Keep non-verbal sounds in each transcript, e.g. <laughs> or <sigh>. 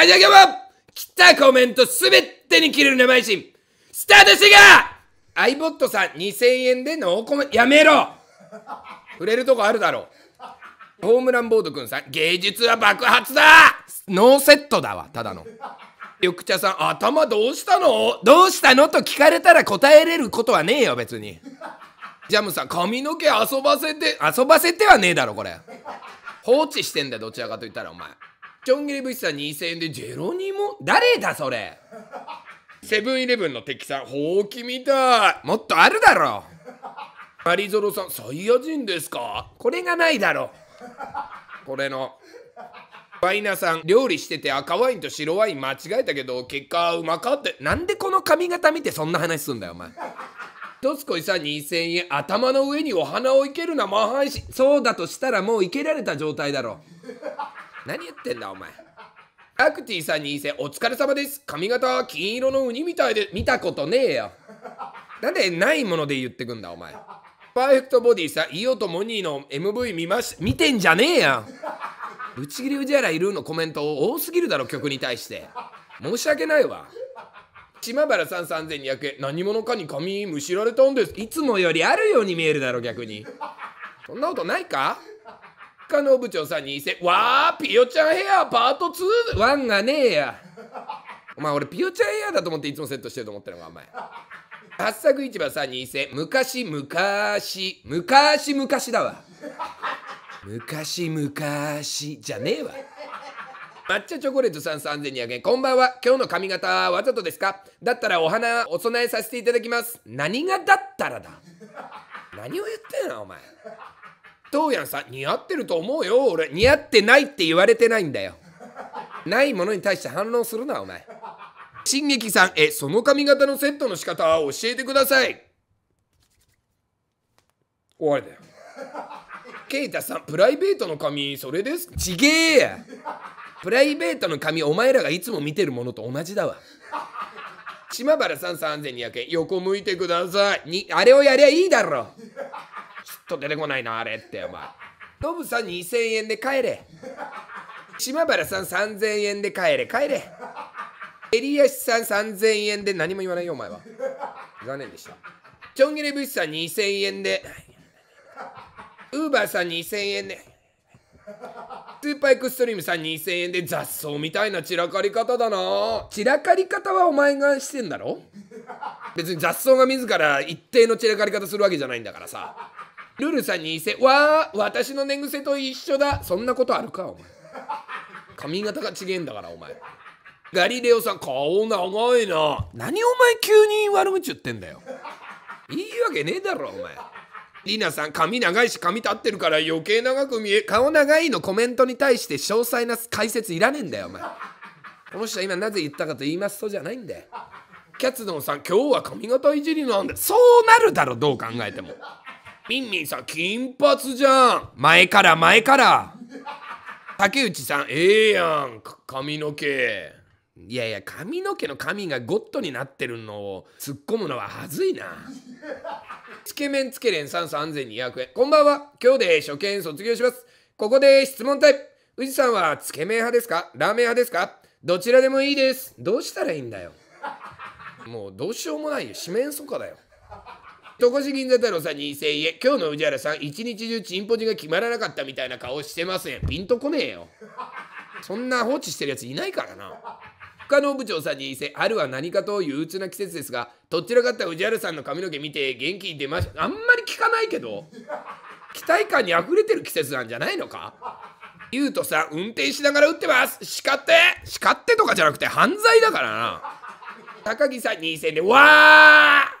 あじゃけば来たコメントすべてに切れる名前信スタートしてア !iBot さん2000円でノーコメントやめろ触れるとこあるだろうホームランボードくんさん芸術は爆発だノーセットだわただの緑茶さん頭どうしたのどうしたのと聞かれたら答えれることはねえよ別にジャムさん髪の毛遊ばせて遊ばせてはねえだろこれ放置してんだよどちらかと言ったらお前ちょん切り節さん2000円でジェロニモ誰だそれセブンイレブンの敵さんほうきみたいもっとあるだろマリゾロさんサイヤ人ですかこれがないだろこれのバイナさん料理してて赤ワインと白ワイン間違えたけど結果うまかってなんでこの髪型見てそんな話すんだよお前トスコイさん2000円頭の上にお花をいけるなマンハそうだとしたらもういけられた状態だろ何言ってんだお前アクティさんにいせお疲れ様です髪型金色のウニみたいで見たことねえよなんでないもので言ってくんだお前パーフェクトボディさイオとモニーの MV 見まし見てんじゃねえやぶち切りうじゃらいるのコメント多すぎるだろ曲に対して申し訳ないわ島原さん3200円何者かに髪むしられたんですいつもよりあるように見えるだろ逆にそんなことないか家の部長さんに勢わあピオちゃんヘアパート2ワンがねえやお前俺ピヨちゃんヘアだと思っていつもセットしてると思ってるのかお前八作市場さんに勢昔昔昔昔だわ昔昔じゃねえわ抹茶チョコレートさん3200円。こんばんは。今日の髪型はわざとですかだったらお花お供えさせていただきます。何がだったらだ。何を言ってんのお前。うやんさ似合ってると思うよ俺似合ってないって言われてないんだよないものに対して反論するなお前進撃さんえその髪型のセットの仕方を教えてください終わりだよケイタさんプライベートの髪それですちげえやプライベートの髪お前らがいつも見てるものと同じだわ島原さん3200円横向いてくださいにあれをやりゃいいだろと出てこないなあれってお前ノブさん2000円で帰れ島原さん3000円で帰れ帰れ襟足さん3000円で何も言わないよお前は残念でしたちょんぎシさん2000円でウーバーさん2000円でスーパーエクストリームさん2000円で雑草みたいな散らかり方だな散らかり方はお前がしてんだろ別に雑草が自ら一定の散らかり方するわけじゃないんだからさルルさんに伊勢わあ私の寝癖と一緒だそんなことあるかお前髪型が違えんだからお前ガリレオさん顔長いな何お前急に悪口言ってんだよいいわけねえだろお前リナさん髪長いし髪立ってるから余計長く見え顔長いのコメントに対して詳細な解説いらねえんだよお前この人は今なぜ言ったかと言いますとじゃないんだよキャツドンさん今日は髪型いじりなんだそうなるだろどう考えてもミンミンさん金髪じゃん前から前から竹内さんええー、やん髪の毛いやいや髪の毛の髪がゴッドになってるのを突っ込むのははずいなつけ麺つけれん安全2 0円こんばんは今日で初見卒業しますここで質問タイプ宇治さんはつけ麺派ですかラーメン派ですかどちらでもいいですどうしたらいいんだよもうどうしようもないよ四面楚歌だよ戸越銀座太郎さん2000円今日の宇治原さん一日中チンポジが決まらなかったみたいな顔してますねピンとこねえよそんな放置してるやついないからな深野部長さんにせ春は何かと憂鬱な季節ですがどちらかった宇治原さんの髪の毛見て元気に出ましたあんまり聞かないけど期待感に溢れてる季節なんじゃないのかゆうとさん運転しながら打ってます叱って叱ってとかじゃなくて犯罪だからな高木さんに0せんでわー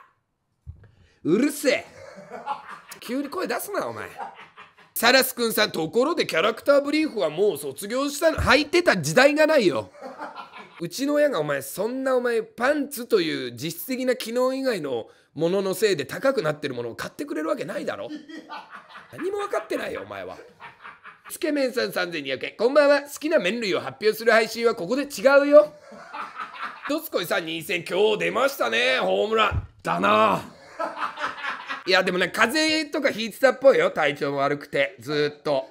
うるせえ急に声出すなお前サラスくんさんところでキャラクターブリーフはもう卒業したの履いてた時代がないようちの親がお前そんなお前パンツという実質的な機能以外のもののせいで高くなってるものを買ってくれるわけないだろ何も分かってないよお前はつけ麺さん3200円こんばんは好きな麺類を発表する配信はここで違うよどすこいさん2000今日出ましたねホームランだないやでもね風邪とかひいてたっぽいよ体調も悪くてずっと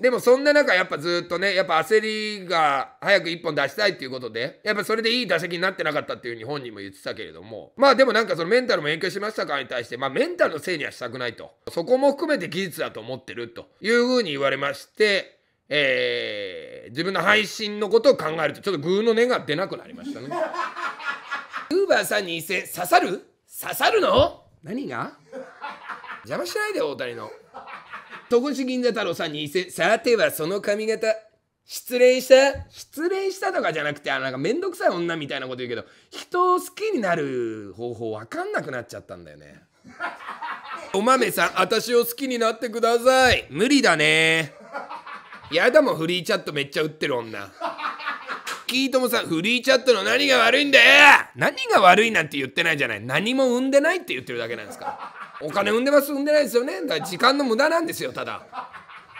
でもそんな中やっぱずっとねやっぱ焦りが早く1本出したいっていうことでやっぱそれでいい打席になってなかったっていうふうに本人も言ってたけれどもまあでもなんかそのメンタルも影響しましたかに対してまあメンタルのせいにはしたくないとそこも含めて技術だと思ってるというふうに言われましてえー、自分の配信のことを考えるとちょっとグーの根が出なくなりましたね <laughs> ウーバーさんに一斉刺さる刺さるの何が邪魔しないで大谷の戸越銀座太郎さんにさてはその髪型失恋した失恋したとかじゃなくてあなんか面倒くさい女みたいなこと言うけど人を好きになる方法分かんなくなっちゃったんだよねお豆さん私を好きになってください無理だねやだもんフリーチャットめっちゃ売ってる女キートもさんフリーチャットの何が悪いんだよ何が悪いなんて言ってないじゃない何も生んでないって言ってるだけなんですかお金産んでます産んでないですよねだから時間の無駄なんですよただ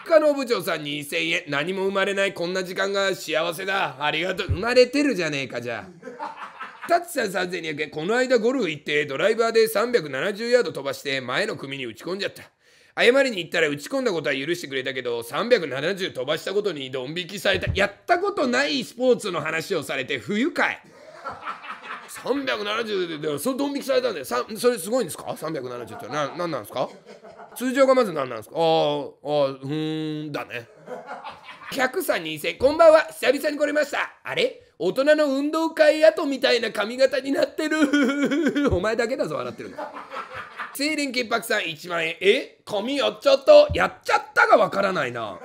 加納部長さんに2000円何も生まれないこんな時間が幸せだありがとう生まれてるじゃねえかじゃあ達さん3200円この間ゴルフ行ってドライバーで370ヤード飛ばして前の組に打ち込んじゃった謝りに行ったら打ち込んだことは許してくれたけど370飛ばしたことにドン引きされたやったことないスポーツの話をされて不愉快三百七十でで、それドン引きされたんでそれすごいんですか三百七十ってなん、なんなんですか通常がまずなんなんですかああ、ああ、うんだね100さんに2こんばんは久々に来れましたあれ大人の運動会後みたいな髪型になってる <laughs> お前だけだぞ笑ってるの清廉潔白さん一万円え髪やっちゃったやっちゃったがわからないな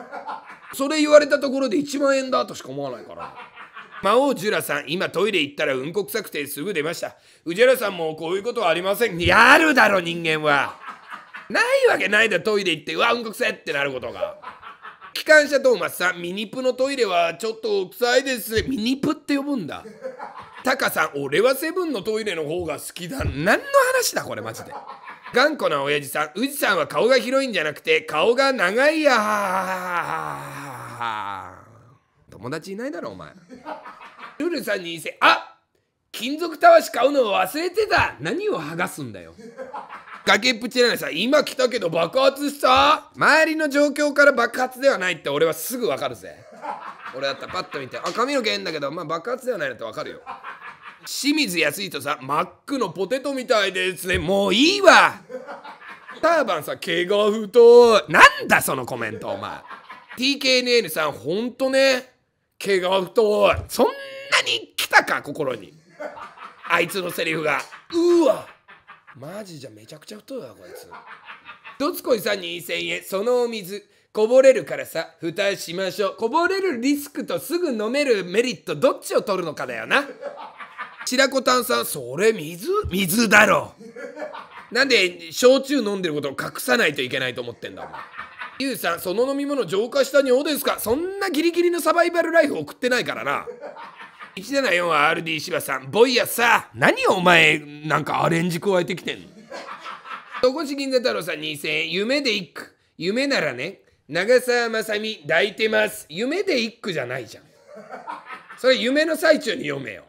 それ言われたところで一万円だとしか思わないから。魔王ジュラさん、今トイレ行ったらうんこ臭くてすぐ出ました。宇治原さんもこういうことはありません。やるだろ、人間は。ないわけないだトイレ行って、うわ、うんこ臭いってなることが。機関車トーマスさん、ミニプのトイレはちょっと臭いですミニプって呼ぶんだ。タカさん、俺はセブンのトイレの方が好きだ。何の話だ、これマジで。頑固な親父さん、宇治さんは顔が広いんじゃなくて、顔が長いや。友達いないだろ、お前。ルルさんにせあ金属たわし買うのを忘れてた何を剥がすんだよ崖っぷちなのにさ今来たけど爆発した周りの状況から爆発ではないって俺はすぐ分かるぜ俺だったらパッと見てあ髪の毛えんだけどまあ爆発ではないのって分かるよ清水康人さマックのポテトみたいですねもういいわターバンさ毛が太いなんだそのコメントお前 TKNN さんほんとね毛が太いそんたか心にあいつのセリフがうわマジじゃめちゃくちゃ太いわこいつどつこいさんに2000円そのお水こぼれるからさ蓋しましょうこぼれるリスクとすぐ飲めるメリットどっちを取るのかだよな白子炭酸それ水水だろなんで焼酎飲んでることを隠さないといけないと思ってんだお前ゆうさんその飲み物浄化した尿ですかそんなギリギリのサバイバルライフ送ってないからな174は RD 柴さんボイヤさ何お前なんかアレンジ加えてきてんの戸越銀座太郎さん2000円夢で一句夢ならね長澤まさみ抱いてます夢で一句じゃないじゃんそれ夢の最中に読めよ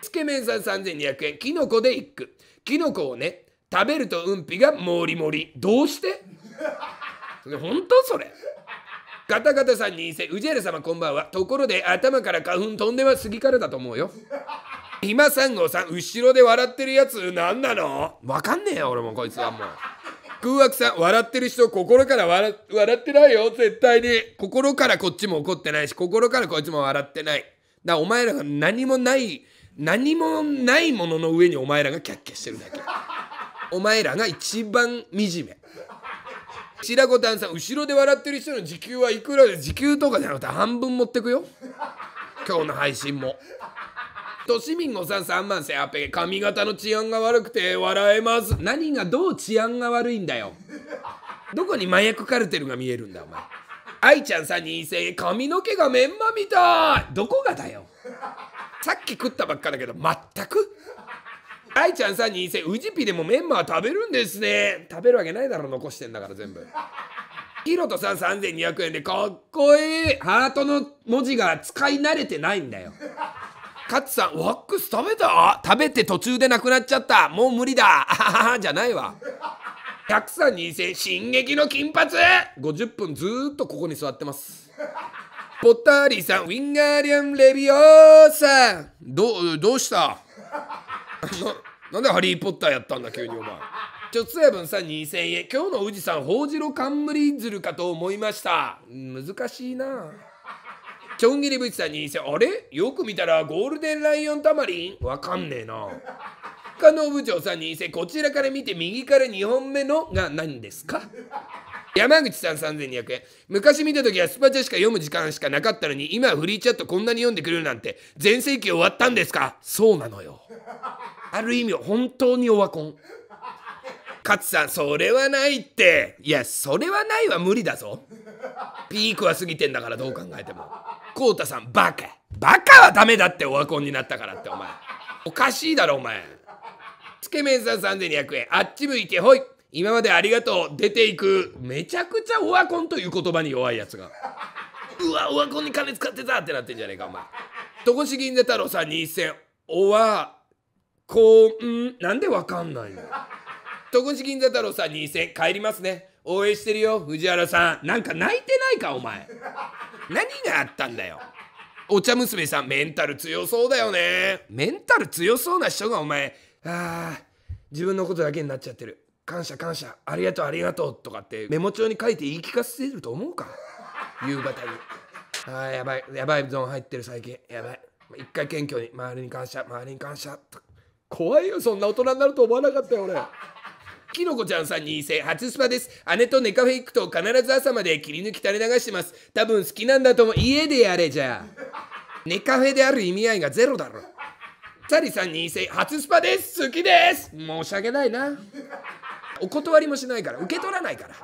つけ麺さん3200円きのこで一句きのこをね食べるとうんぴがもりもりどうしてそれ本当それガタガタさんにいせ、ウジェル様こんばんは。ところで、頭から花粉飛んでは過ぎからだと思うよ。今 <laughs> さんごさん、後ろで笑ってるやつ、何なのわかんねえよ、俺もこいつはもう。空枠さん、笑ってる人、心から笑笑ってないよ、絶対に。心からこっちも怒ってないし、心からこっちも笑ってない。だお前らが何もない、何もないものの上にお前らがキャッキャしてるだけ。お前らが一番惨め。白子たんさん後ろで笑ってる人の時給はいくらで時給とかじゃなくて半分持ってくよ今日の配信も。都市民さん3万せあっぺ髪型の治安が悪くて笑えます何がどう治安が悪いんだよどこに麻薬カルテルが見えるんだお前愛ちゃんさんに陰性髪の毛がメンマみたいどこがだよさっき食ったばっかだけど全く愛ちゃんさんにせウジピでもメンマは食べるんですね食べるわけないだろ残してんだから全部ヒロトさん3200円でかっこいいハートの文字が使い慣れてないんだよカツさんワックス食べた食べて途中でなくなっちゃったもう無理だハハハじゃないわたくさん2000進撃の金髪50分ずっとここに座ってますポッターリーさんウィンガーリアン・レビオーさんどどうしたなんでハリー・ポッターやったんだ急にお前ちょっとやぶんさ2000円今日の富士山ほうじろ冠ずるかと思いました難しいなちょんぎりぶちさん2000円あれよく見たらゴールデンライオンたまりんわかんねえな加納部長さん2000こちらから見て右から2本目のが何ですか山口さん3200円昔見た時はスパチャしか読む時間しかなかったのに今フリーチャットこんなに読んでくれるなんて全盛期終わったんですかそうなのよある意味本当にオワコン勝さんそれはないっていやそれはないは無理だぞピークは過ぎてんだからどう考えても浩太さんバカバカはダメだってオワコンになったからってお前おかしいだろお前つけ麺さん3200円あっち向いてほい今までありがとう出ていくめちゃくちゃオワコンという言葉に弱いやつがうわオワコンに金使ってたってなってんじゃねえかお前戸越銀座太郎さん2000オワこうんなんでわかんないの徳地銀座太郎さん2000帰りますね応援してるよ藤原さんなんか泣いてないかお前何があったんだよお茶娘さんメンタル強そうだよねメンタル強そうな人がお前あ自分のことだけになっちゃってる感謝感謝ありがとうありがとうとかってメモ帳に書いて言い聞かせてると思うか夕方にあーやばいやばいゾーン入ってる最近やばい一回謙虚に周りに感謝周りに感謝とか怖いよそんな大人になると思わなかったよ俺。きのこちゃんさんに異初スパです姉とネカフェ行くと必ず朝まで切り抜き垂れ流してます多分好きなんだと思う家でやれじゃあネカフェである意味合いがゼロだろチャリさんに異初スパです好きです申し訳ないなお断りもしないから受け取らないから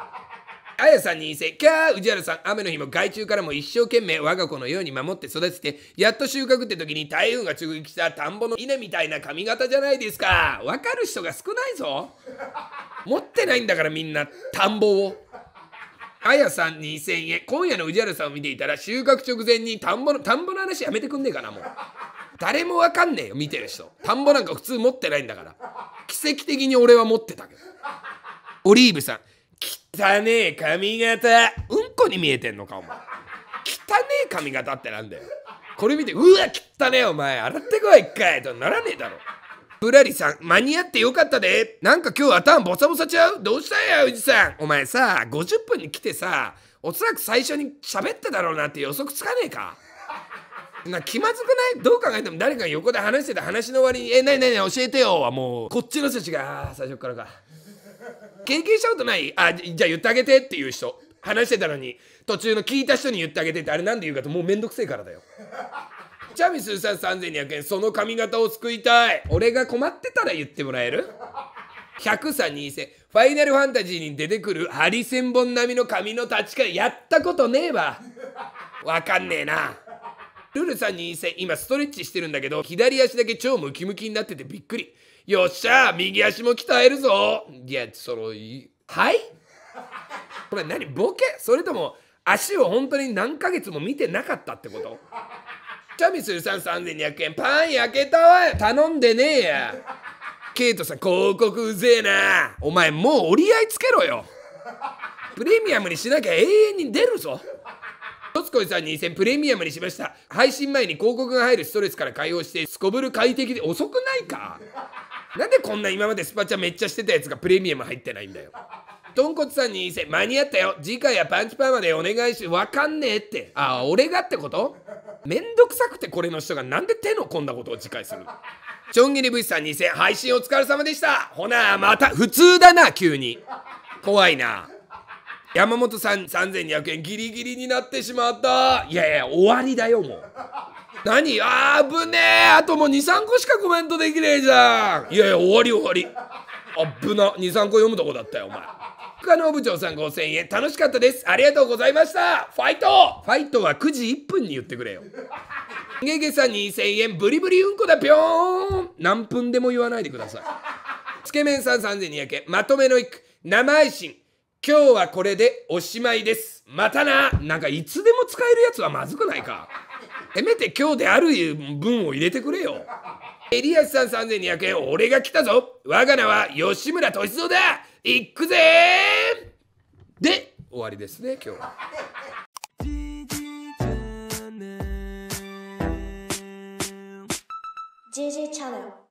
あやさんに異性、キャー宇治原さん、雨の日も害虫からも一生懸命我が子のように守って育てて、やっと収穫って時に台風が直撃した田んぼの稲みたいな髪型じゃないですか。わかる人が少ないぞ。持ってないんだからみんな、田んぼを。あやさん2000円。今夜の宇治原さんを見ていたら収穫直前に田んぼの、田んぼの話やめてくんねえかな、もう。誰もわかんねえよ、見てる人。田んぼなんか普通持ってないんだから。奇跡的に俺は持ってたけど。オリーブさん。汚ねえ髪型うんこに見えてんのかお前汚ねえ髪型ってなんだよこれ見てうわ汚ねえお前洗ってこい一回とならねえだろぶらりさん間に合ってよかったでなんか今日頭ボサボサちゃうどうしたんやおじさんお前さ50分に来てさおそらく最初に喋っただろうなって予測つかねえかな気まずくないどう考えても誰かが横で話してた話の終わりに「えな何なに教えてよ」はもうこっちの人たちが最初からか。経験したことないあじゃあ言ってあげてっていう人話してたのに途中の聞いた人に言ってあげてってあれなんで言うかともうめんどくせえからだよ。チャミスーさん3200円その髪型を救いたい俺が困ってたら言ってもらえる100さ2000ファイナルファンタジーに出てくるハリセンボン並みの髪の立ち替えやったことねえわわかんねえなルール3人戦、今ストレッチしてるんだけど、左足だけ超ムキムキになっててびっくり。よっしゃ右足も鍛えるぞいや、その、いはいこれ何ボケそれとも、足を本当に何ヶ月も見てなかったってことチャミスルさん3200円、パン焼けたわ頼んでねえや。ケイトさん、広告うぜえな。お前もう折り合いつけろよ。プレミアムにしなきゃ永遠に出るぞ。つコイさん2000プレミアムにしました。配信前に広告が入るストレスから解放して、すこぶる快適で遅くないかなんでこんな今までスパチャめっちゃしてたやつがプレミアム入ってないんだよ。とんこつさんに2000、間に合ったよ。次回はパンチパーマでお願いし、わかんねえって。ああ、俺がってことめんどくさくてこれの人がなんで手の込んだことを次回するちょんぎり V さん2000配信お疲れ様でしたほなまた普通だな急に怖いな山本さん3200円ギリギリになってしまったいやいや終わりだよもう何あぶねえあともう23個しかコメントできねえじゃんいやいや終わり終わりあぶな23個読むとこだったよお前深野部長さん5000円楽しかったですありがとうございましたファイトファイトは9時1分に言ってくれよゲゲさん2000円ブリブリうんこだぴょーん何分でも言わないでくださいつけ麺さん3200円まとめの一句生配信今日はこれでおしまいです。またななんかいつでも使えるやつはまずくないか。せめて今日である分を入れてくれよ。エリアスさん3200円、俺が来たぞ。我が名は吉村敏三だ。行くぜで、終わりですね、今日は。JJ チャンネル